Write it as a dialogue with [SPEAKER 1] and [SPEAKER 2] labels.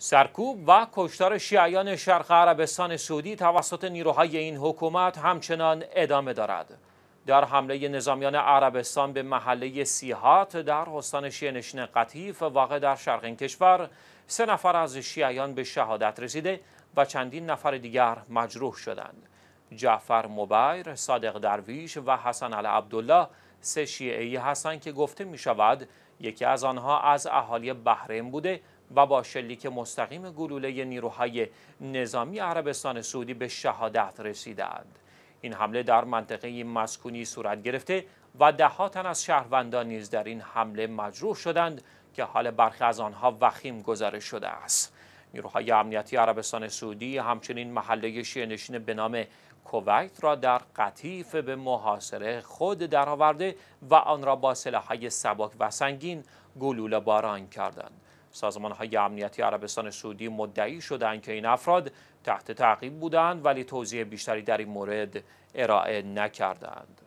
[SPEAKER 1] سرکوب و کشتار شیعیان شرق عربستان سعودی توسط نیروهای این حکومت همچنان ادامه دارد. در حمله نظامیان عربستان به محله سیحات در استان شینشن قطیف واقع در شرق این کشور سه نفر از شیعیان به شهادت رسیده و چندین نفر دیگر مجروح شدند. جعفر مبیر، صادق درویش و حسن علی عبدالله سه شیعی هستند که گفته می شود یکی از آنها از اهالی بحرین بوده و با شلیک مستقیم گلوله نیروهای نظامی عربستان سعودی به شهادت رسیدند این حمله در منطقه مسکونی صورت گرفته و دهها تن از شهروندان نیز در این حمله مجروح شدند که حال برخی از آنها وخیم گزارش شده است نیروهای امنیتی عربستان سعودی همچنین محله نشین به نام کویت را در قطیف به محاصره خود درآورده و آن را با سلاحهای سبک و سنگین گلوله باران کردند سازمان های امنیتی عربستان سعودی مدعی شدند که این افراد تحت تعقیب بودند ولی توضیح بیشتری در این مورد ارائه نکردند.